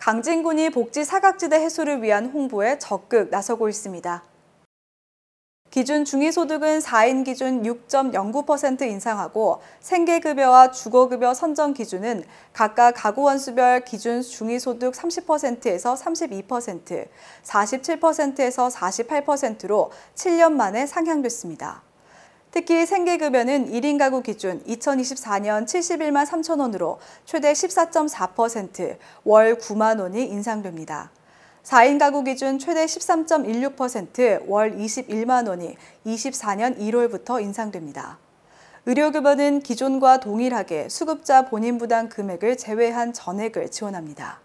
강진군이 복지 사각지대 해소를 위한 홍보에 적극 나서고 있습니다. 기준 중위소득은 4인 기준 6.09% 인상하고 생계급여와 주거급여 선정 기준은 각각 가구원수별 기준 중위소득 30%에서 32%, 47%에서 48%로 7년 만에 상향됐습니다. 특히 생계급여는 1인 가구 기준 2024년 71만 3천 원으로 최대 14.4%, 월 9만 원이 인상됩니다. 4인 가구 기준 최대 13.16%, 월 21만 원이 24년 1월부터 인상됩니다. 의료급여는 기존과 동일하게 수급자 본인 부담 금액을 제외한 전액을 지원합니다.